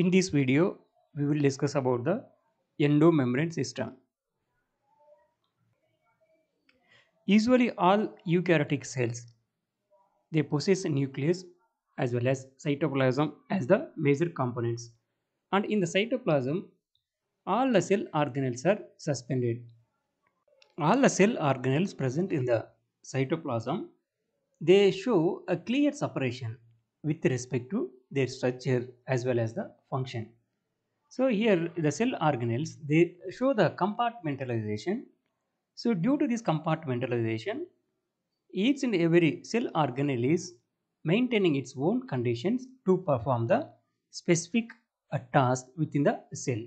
In this video, we will discuss about the endomembrane system. Usually all eukaryotic cells, they possess nucleus as well as cytoplasm as the major components. And in the cytoplasm, all the cell organelles are suspended. All the cell organelles present in the cytoplasm, they show a clear separation with respect to their structure as well as the function. So here the cell organelles, they show the compartmentalization. So due to this compartmentalization, each and every cell organelle is maintaining its own conditions to perform the specific uh, task within the cell.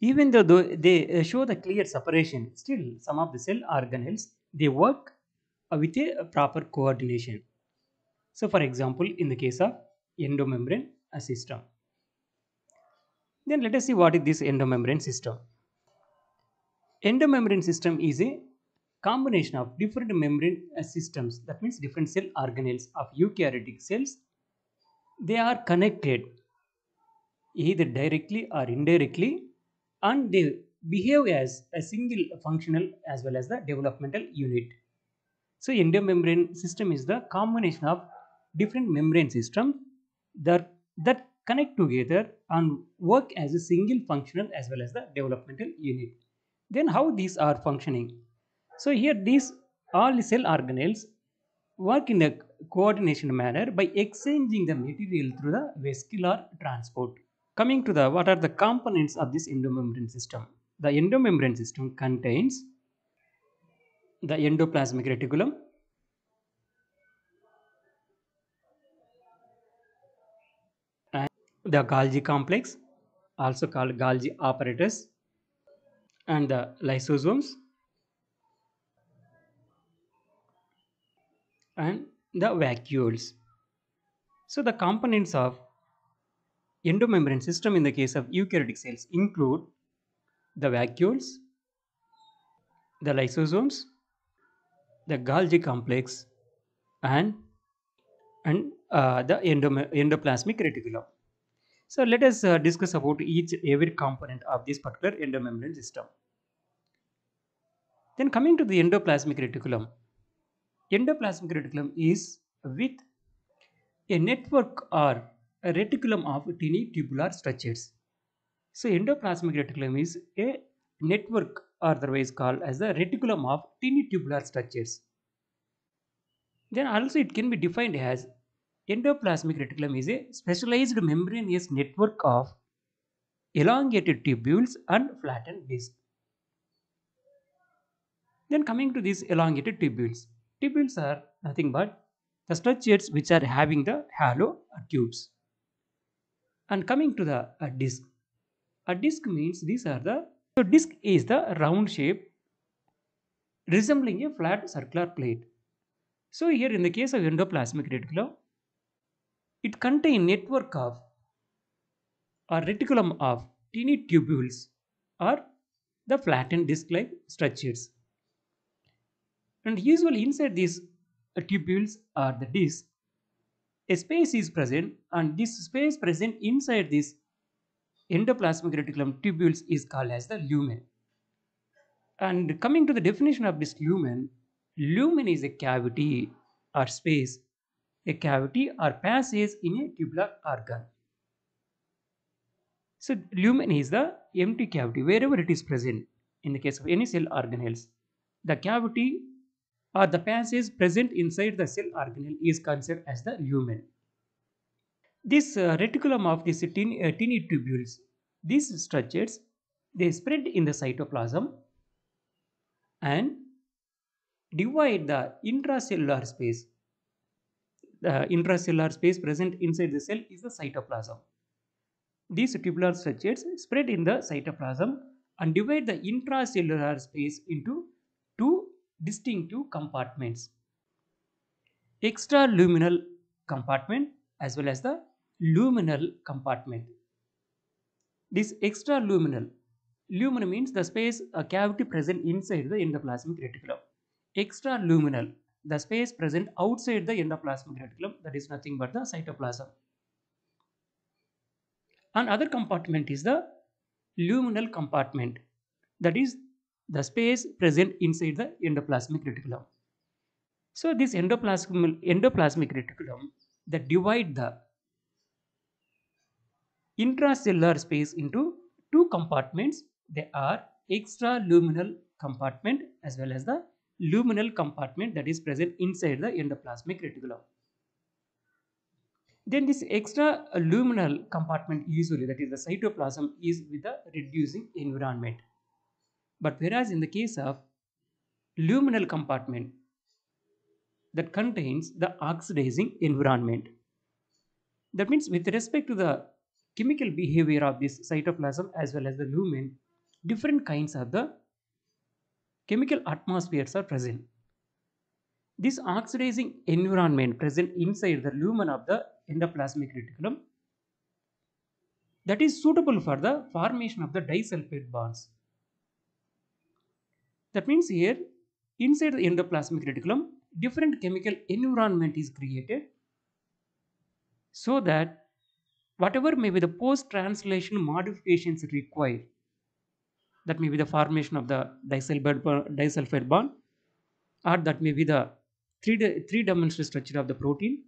Even though, they uh, show the clear separation, still some of the cell organelles, they work uh, with a proper coordination. So for example, in the case of endomembrane system. Then let us see what is this endomembrane system. Endomembrane system is a combination of different membrane systems that means different cell organelles of eukaryotic cells. They are connected either directly or indirectly and they behave as a single functional as well as the developmental unit. So endomembrane system is the combination of different membrane systems that, that connect together and work as a single functional as well as the developmental unit. Then how these are functioning? So here these all cell organelles work in a coordination manner by exchanging the material through the vascular transport. Coming to the what are the components of this endomembrane system? The endomembrane system contains the endoplasmic reticulum, the Golgi complex also called Golgi apparatus, and the lysosomes and the vacuoles. So the components of endomembrane system in the case of eukaryotic cells include the vacuoles, the lysosomes, the Golgi complex and and uh, the endoplasmic reticulum. So let us uh, discuss about each every component of this particular endomembrane system. Then coming to the endoplasmic reticulum. Endoplasmic reticulum is with a network or a reticulum of tiny tubular structures. So endoplasmic reticulum is a network otherwise called as the reticulum of tiny tubular structures. Then also it can be defined as Endoplasmic reticulum is a specialized membranous network of elongated tubules and flattened disc. Then coming to these elongated tubules. Tubules are nothing but the structures which are having the hollow tubes. And coming to the uh, disc. A disc means these are the so disc is the round shape resembling a flat circular plate. So here in the case of endoplasmic reticulum, it contain network of or reticulum of tiny tubules or the flattened disc-like structures. And usually inside these uh, tubules or the disc, a space is present and this space present inside this endoplasmic reticulum tubules is called as the lumen. And coming to the definition of this lumen, lumen is a cavity or space a cavity or passage in a tubular organ. So lumen is the empty cavity wherever it is present in the case of any cell organelles. The cavity or the passage present inside the cell organelle is considered as the lumen. This uh, reticulum of these tin, uh, tiny tubules, these structures, they spread in the cytoplasm and divide the intracellular space uh, intracellular space present inside the cell is the cytoplasm. These tubular structures spread in the cytoplasm and divide the intracellular space into two distinctive compartments. Extraluminal compartment as well as the luminal compartment. This extraluminal, luminal means the space a uh, cavity present inside the endoplasmic reticulum. Extraluminal the space present outside the endoplasmic reticulum that is nothing but the cytoplasm. Another compartment is the luminal compartment that is the space present inside the endoplasmic reticulum. So this endoplasmic, endoplasmic reticulum that divide the intracellular space into two compartments. They are extraluminal compartment as well as the luminal compartment that is present inside the endoplasmic reticulum. Then this extra uh, luminal compartment usually that is the cytoplasm is with the reducing environment. But whereas in the case of luminal compartment that contains the oxidizing environment. That means with respect to the chemical behavior of this cytoplasm as well as the lumen, different kinds are the chemical atmospheres are present. This oxidizing environment present inside the lumen of the endoplasmic reticulum that is suitable for the formation of the disulfide bonds. That means here inside the endoplasmic reticulum different chemical environment is created so that whatever may be the post-translation modifications required that may be the formation of the disulfide, bond or that may be the three, three dimensional structure of the protein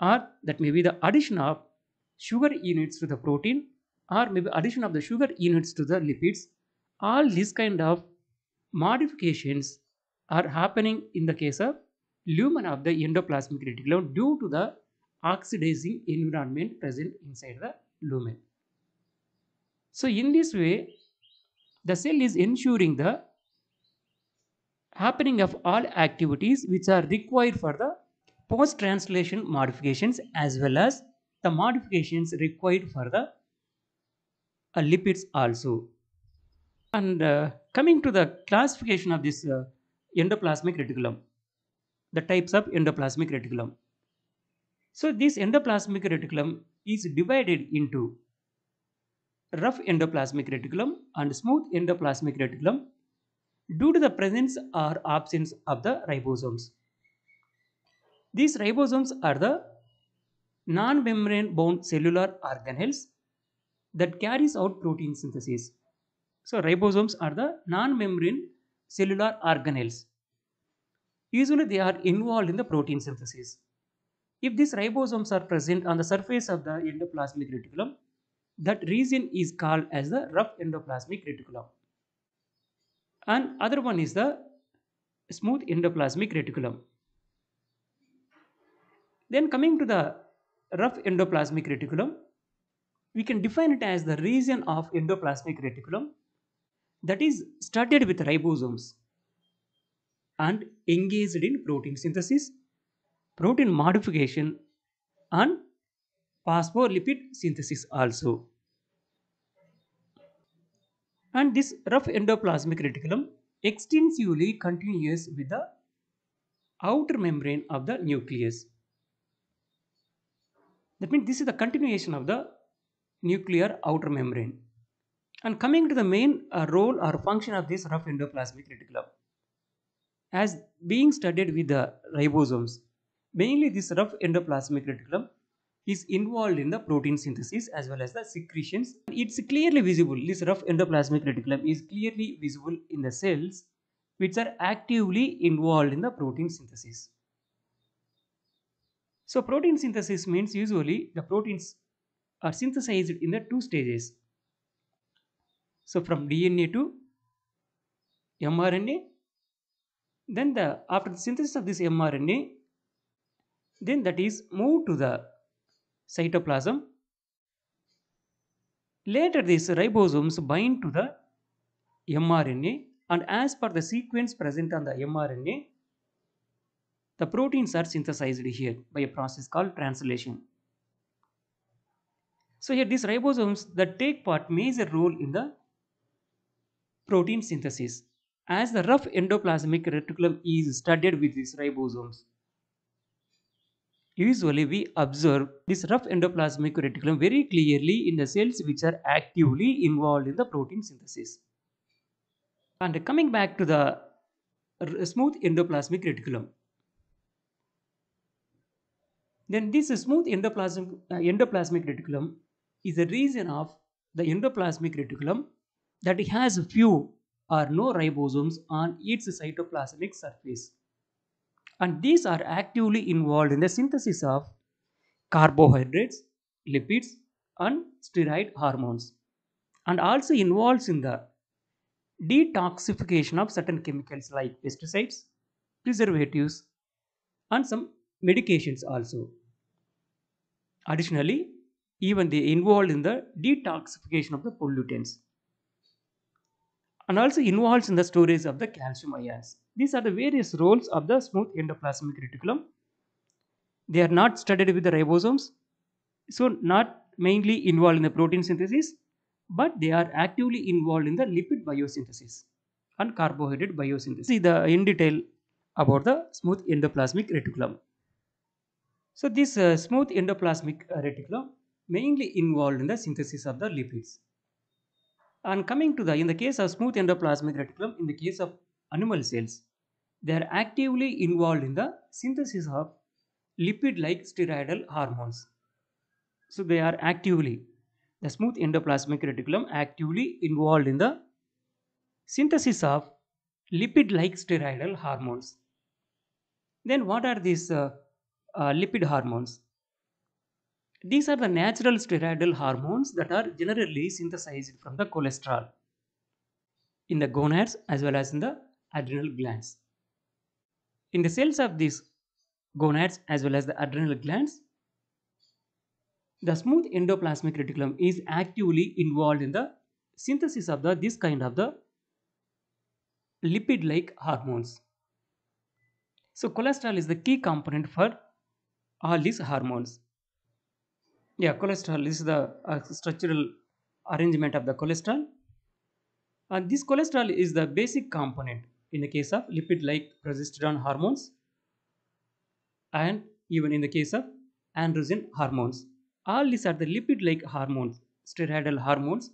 or that may be the addition of sugar units to the protein or maybe addition of the sugar units to the lipids all these kind of modifications are happening in the case of lumen of the endoplasmic reticulum due to the oxidizing environment present inside the lumen so in this way the cell is ensuring the happening of all activities which are required for the post-translation modifications as well as the modifications required for the uh, lipids also. And uh, coming to the classification of this uh, endoplasmic reticulum, the types of endoplasmic reticulum. So this endoplasmic reticulum is divided into rough endoplasmic reticulum and smooth endoplasmic reticulum due to the presence or absence of the ribosomes. These ribosomes are the non-membrane bound cellular organelles that carries out protein synthesis. So ribosomes are the non-membrane cellular organelles. Usually they are involved in the protein synthesis. If these ribosomes are present on the surface of the endoplasmic reticulum, that region is called as the rough endoplasmic reticulum. And other one is the smooth endoplasmic reticulum. Then coming to the rough endoplasmic reticulum, we can define it as the region of endoplasmic reticulum that is started with ribosomes and engaged in protein synthesis, protein modification and phospholipid synthesis also. And this rough endoplasmic reticulum extensively continues with the outer membrane of the nucleus. That means this is the continuation of the nuclear outer membrane. And coming to the main uh, role or function of this rough endoplasmic reticulum, as being studied with the ribosomes, mainly this rough endoplasmic reticulum is involved in the protein synthesis as well as the secretions. It's clearly visible, this rough endoplasmic reticulum is clearly visible in the cells which are actively involved in the protein synthesis. So protein synthesis means usually the proteins are synthesized in the two stages. So from DNA to mRNA, then the after the synthesis of this mRNA, then that is moved to the cytoplasm. Later these ribosomes bind to the mRNA and as per the sequence present on the mRNA, the proteins are synthesized here by a process called translation. So here these ribosomes that take part major role in the protein synthesis as the rough endoplasmic reticulum is studded with these ribosomes Usually we observe this rough endoplasmic reticulum very clearly in the cells which are actively involved in the protein synthesis. And coming back to the smooth endoplasmic reticulum. Then this smooth endoplasmic, uh, endoplasmic reticulum is the reason of the endoplasmic reticulum that it has few or no ribosomes on its cytoplasmic surface and these are actively involved in the synthesis of carbohydrates, lipids and steroid hormones and also involves in the detoxification of certain chemicals like pesticides, preservatives and some medications also. Additionally, even they involved in the detoxification of the pollutants and also involves in the storage of the calcium ions. These are the various roles of the smooth endoplasmic reticulum. They are not studied with the ribosomes, so not mainly involved in the protein synthesis, but they are actively involved in the lipid biosynthesis and carbohydrate biosynthesis. See the in detail about the smooth endoplasmic reticulum. So this uh, smooth endoplasmic uh, reticulum mainly involved in the synthesis of the lipids. And coming to the, in the case of smooth endoplasmic reticulum, in the case of animal cells, they are actively involved in the synthesis of lipid-like steroidal hormones. So they are actively, the smooth endoplasmic reticulum actively involved in the synthesis of lipid-like steroidal hormones. Then what are these uh, uh, lipid hormones? These are the natural steroidal hormones that are generally synthesized from the cholesterol in the gonads as well as in the adrenal glands in the cells of these gonads as well as the adrenal glands, the smooth endoplasmic reticulum is actively involved in the synthesis of the this kind of the lipid-like hormones. So cholesterol is the key component for all these hormones. Yeah, cholesterol is the uh, structural arrangement of the cholesterol. And this cholesterol is the basic component in the case of lipid like progesterone hormones and even in the case of androgen hormones. All these are the lipid like hormones, steroidal hormones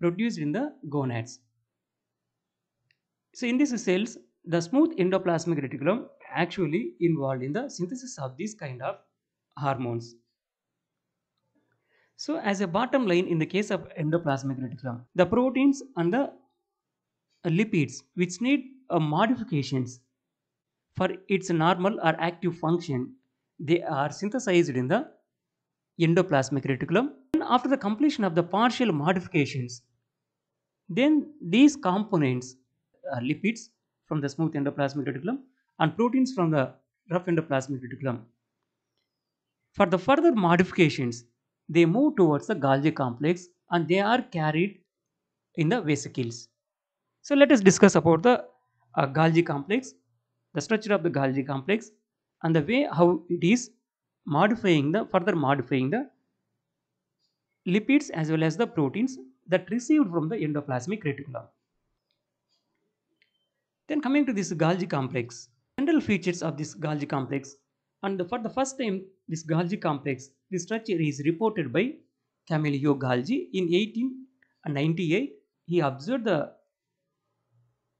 produced in the gonads. So in these cells, the smooth endoplasmic reticulum actually involved in the synthesis of these kind of hormones. So as a bottom line in the case of endoplasmic reticulum, the proteins and the lipids which need uh, modifications for its normal or active function. They are synthesized in the endoplasmic reticulum. And after the completion of the partial modifications, then these components are uh, lipids from the smooth endoplasmic reticulum and proteins from the rough endoplasmic reticulum. For the further modifications, they move towards the Golgi complex and they are carried in the vesicles. So let us discuss about the a Golgi complex, the structure of the Golgi complex and the way how it is modifying the further modifying the lipids as well as the proteins that received from the endoplasmic reticulum. Then coming to this Golgi complex, general features of this Golgi complex and the, for the first time this Golgi complex, this structure is reported by Camillo Golgi in 1898. He observed the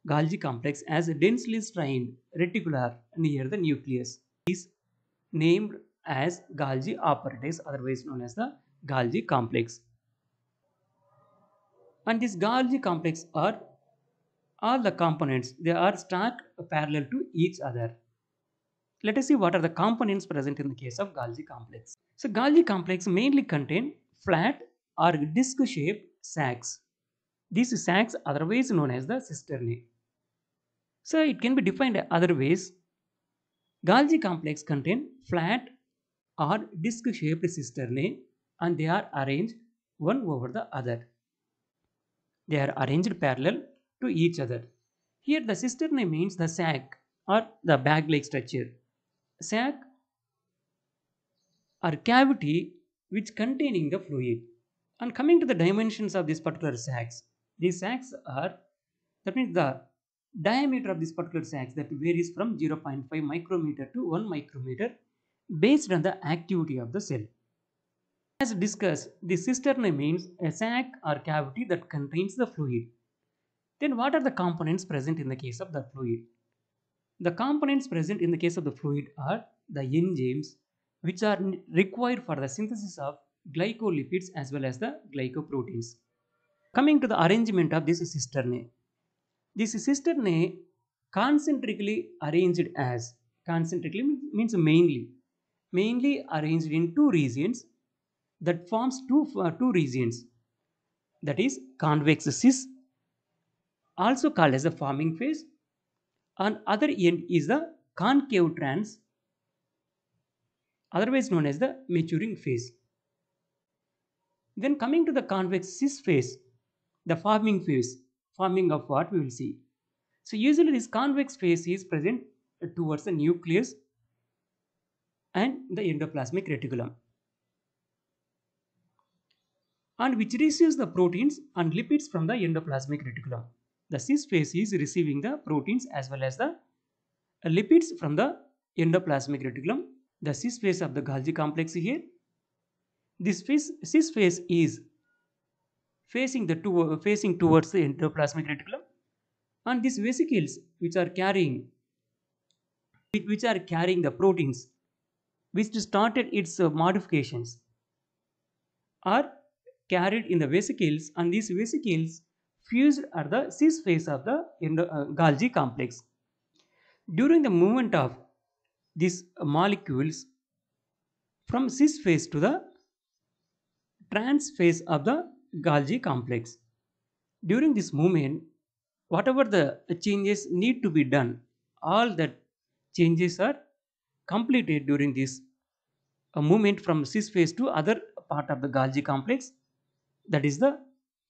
Golgi complex as a densely strained reticular near the nucleus is named as Golgi apparatus, otherwise known as the Golgi complex. And this Golgi complex are all the components they are stacked parallel to each other. Let us see what are the components present in the case of Golgi complex. So Golgi complex mainly contain flat or disc shaped sacs. These sacs otherwise known as the cisternae. So it can be defined other ways. Golgi complex contain flat or disc-shaped cistern and they are arranged one over the other. They are arranged parallel to each other. Here the cistern means the sac or the bag-like structure. Sac or cavity which containing the fluid. And coming to the dimensions of these particular sacs, these sacs are, that means the diameter of this particular sacs that varies from 0.5 micrometer to 1 micrometer based on the activity of the cell. As discussed, the cistern means a sac or cavity that contains the fluid. Then what are the components present in the case of the fluid? The components present in the case of the fluid are the enzymes which are required for the synthesis of glycolipids as well as the glycoproteins. Coming to the arrangement of this cisternae, this sister ne concentrically arranged as concentrically means mainly mainly arranged in two regions that forms two, uh, two regions that is convex cis also called as the forming phase and other end is the concave trans otherwise known as the maturing phase. Then coming to the convex cis phase, the forming phase forming of what we will see. So usually this convex face is present towards the nucleus and the endoplasmic reticulum and which receives the proteins and lipids from the endoplasmic reticulum. The cis phase is receiving the proteins as well as the lipids from the endoplasmic reticulum. The cis phase of the Golgi complex here. This phase, cis phase is facing, the to facing towards the endoplasmic reticulum and these vesicles which are carrying which are carrying the proteins which started its uh, modifications are carried in the vesicles and these vesicles fused at the cis phase of the endo, uh, Golgi complex. During the movement of these molecules from cis phase to the trans phase of the Golgi complex. During this movement, whatever the changes need to be done, all the changes are completed during this uh, movement from cis phase to other part of the Golgi complex, that is the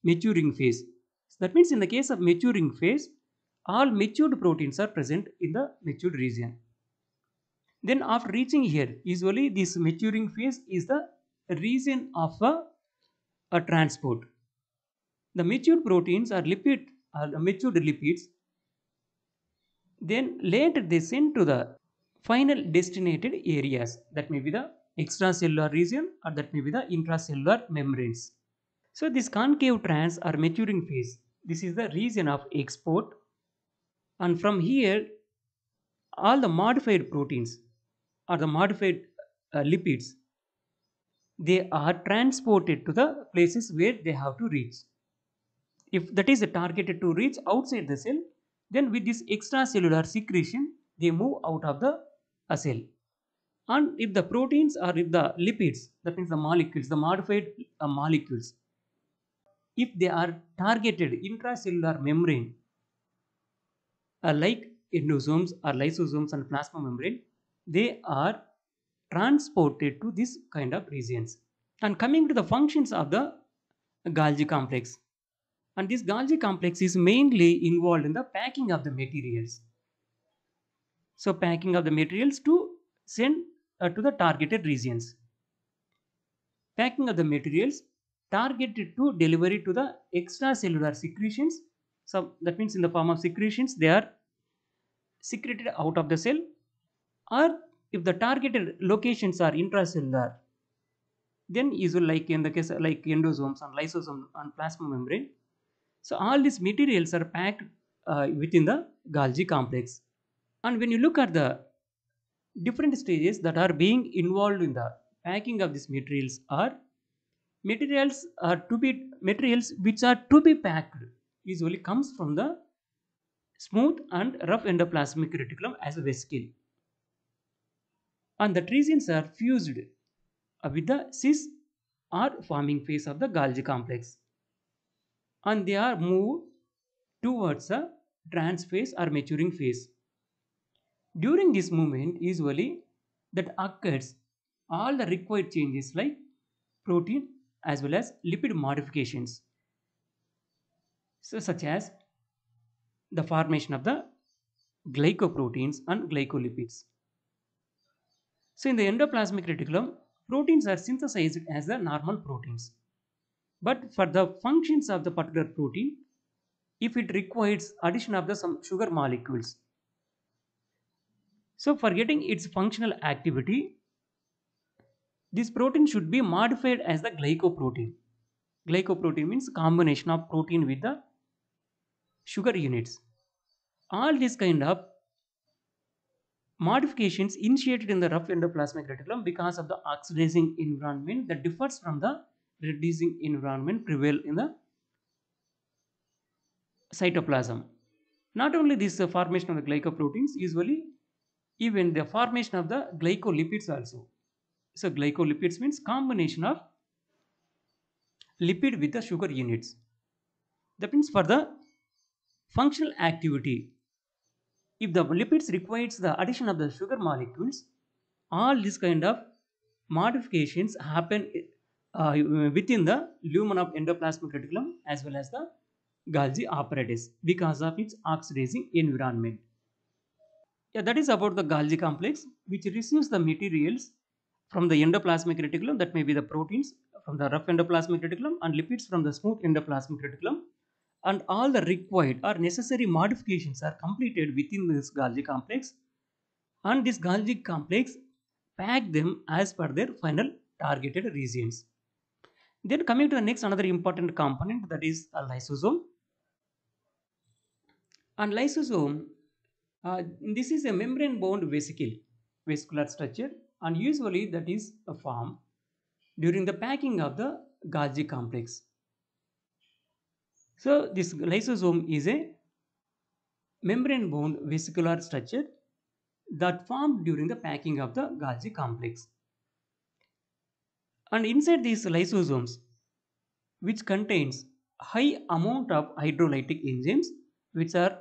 maturing phase. So that means in the case of maturing phase, all matured proteins are present in the matured region. Then after reaching here, usually this maturing phase is the region of a uh, a transport. The matured proteins are lipid are matured lipids. Then later they send to the final destinated areas that may be the extracellular region or that may be the intracellular membranes. So this concave trans are maturing phase. This is the region of export and from here all the modified proteins or the modified uh, lipids they are transported to the places where they have to reach. If that is targeted to reach outside the cell, then with this extracellular secretion, they move out of the cell. And if the proteins or if the lipids, that means the molecules, the modified uh, molecules, if they are targeted intracellular membrane, uh, like endosomes or lysosomes and plasma membrane, they are transported to this kind of regions. And coming to the functions of the Golgi complex. And this Golgi complex is mainly involved in the packing of the materials. So packing of the materials to send uh, to the targeted regions. Packing of the materials targeted to delivery to the extracellular secretions. So that means in the form of secretions they are secreted out of the cell or if the targeted locations are intracellular, then is like in the case like endosomes and lysosomes and plasma membrane. So all these materials are packed uh, within the Golgi complex. And when you look at the different stages that are being involved in the packing of these materials are materials are to be materials which are to be packed usually comes from the smooth and rough endoplasmic reticulum as a vesicle and the tresins are fused with the cis or forming phase of the Golgi complex and they are moved towards the trans phase or maturing phase. During this movement usually that occurs all the required changes like protein as well as lipid modifications so such as the formation of the glycoproteins and glycolipids. So in the endoplasmic reticulum, proteins are synthesized as the normal proteins. But for the functions of the particular protein, if it requires addition of the some sugar molecules. So for getting its functional activity, this protein should be modified as the glycoprotein. Glycoprotein means combination of protein with the sugar units. All this kind of modifications initiated in the rough endoplasmic reticulum because of the oxidizing environment that differs from the reducing environment prevail in the cytoplasm. Not only this uh, formation of the glycoproteins, usually even the formation of the glycolipids also. So glycolipids means combination of lipid with the sugar units. That means for the functional activity if the lipids requires the addition of the sugar molecules all these kind of modifications happen uh, within the lumen of endoplasmic reticulum as well as the Golgi apparatus because of its oxidizing environment. Yeah, that is about the Golgi complex which receives the materials from the endoplasmic reticulum that may be the proteins from the rough endoplasmic reticulum and lipids from the smooth endoplasmic reticulum and all the required or necessary modifications are completed within this Golgi complex and this Golgi complex pack them as per their final targeted regions. Then coming to the next another important component that is a lysosome. And lysosome, uh, this is a membrane bound vesicle, vascular structure and usually that is a form during the packing of the Golgi complex. So this lysosome is a membrane bound vesicular structure that formed during the packing of the Golgi complex. And inside these lysosomes, which contains high amount of hydrolytic enzymes which are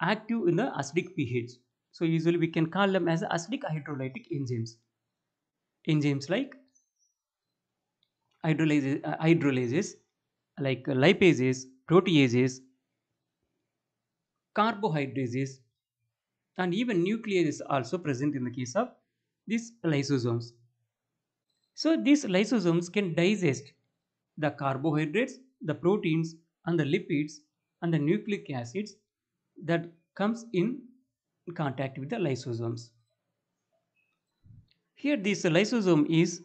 active in the acidic pH. So usually we can call them as acidic hydrolytic enzymes. Enzymes like hydrolysis, uh, hydrolysis like lipases, proteases, carbohydrates and even nuclease is also present in the case of these lysosomes. So these lysosomes can digest the carbohydrates, the proteins and the lipids and the nucleic acids that comes in contact with the lysosomes. Here this lysosome is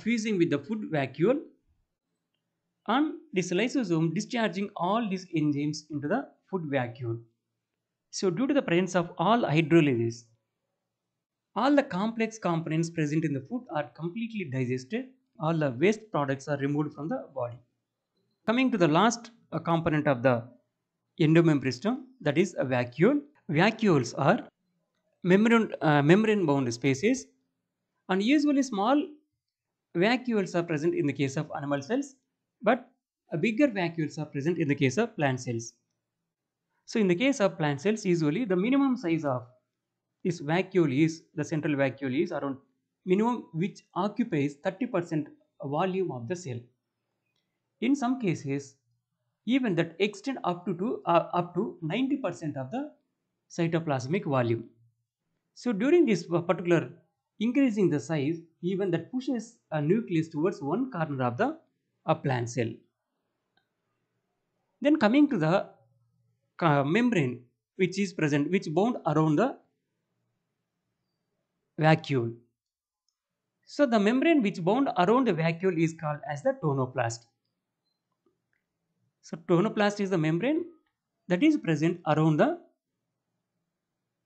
fusing with the food vacuole and this lysosome discharging all these enzymes into the food vacuole. So due to the presence of all hydrolysis, all the complex components present in the food are completely digested. All the waste products are removed from the body. Coming to the last uh, component of the endomembrane system, that is a vacuole. Vacuoles are membrane, uh, membrane bound spaces and usually small vacuoles are present in the case of animal cells but bigger vacuoles are present in the case of plant cells. So in the case of plant cells, usually the minimum size of this vacuole is, the central vacuole is around minimum which occupies 30% volume of the cell. In some cases, even that extend up to, to uh, up to 90% of the cytoplasmic volume. So during this particular increasing the size, even that pushes a nucleus towards one corner of the a plant cell. Then coming to the uh, membrane which is present, which bound around the vacuole. So the membrane which bound around the vacuole is called as the tonoplast. So tonoplast is the membrane that is present around the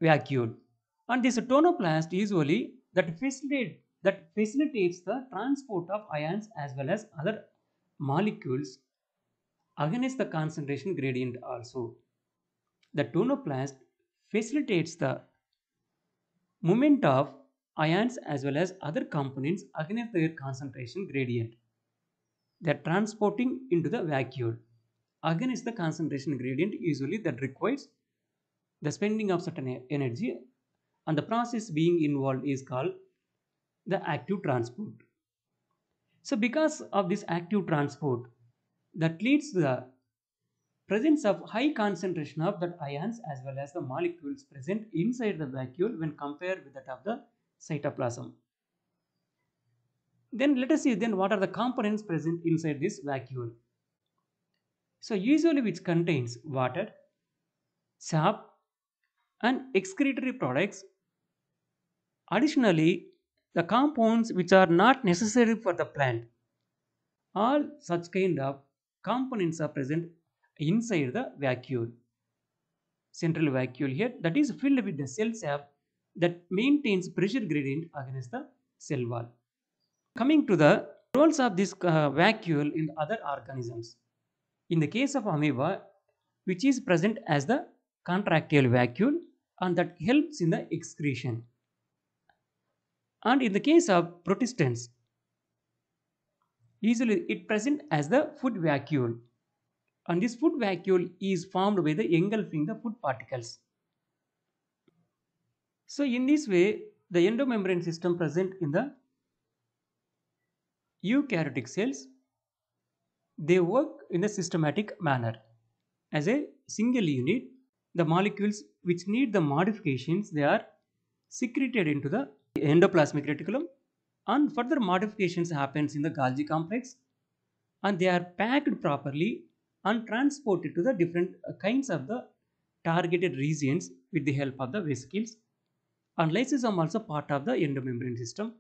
vacuole. And this tonoplast usually that facilitate that facilitates the transport of ions as well as other molecules against the concentration gradient also. The tonoplast facilitates the movement of ions as well as other components against their concentration gradient. They are transporting into the vacuole. Against the concentration gradient usually that requires the spending of certain energy and the process being involved is called the active transport. So because of this active transport that leads to the presence of high concentration of that ions as well as the molecules present inside the vacuole when compared with that of the cytoplasm. Then let us see then what are the components present inside this vacuole. So usually which contains water, sap and excretory products. Additionally the compounds which are not necessary for the plant. All such kind of components are present inside the vacuole, central vacuole here that is filled with the cell sap that maintains pressure gradient against the cell wall. Coming to the roles of this uh, vacuole in other organisms. In the case of amoeba, which is present as the contractile vacuole and that helps in the excretion and in the case of Protestants, usually it present as the food vacuole and this food vacuole is formed by the engulfing the food particles. So in this way the endomembrane system present in the eukaryotic cells they work in a systematic manner. As a single unit the molecules which need the modifications they are secreted into the endoplasmic reticulum and further modifications happens in the Golgi complex and they are packed properly and transported to the different kinds of the targeted regions with the help of the vesicles and lysosomes also part of the endomembrane system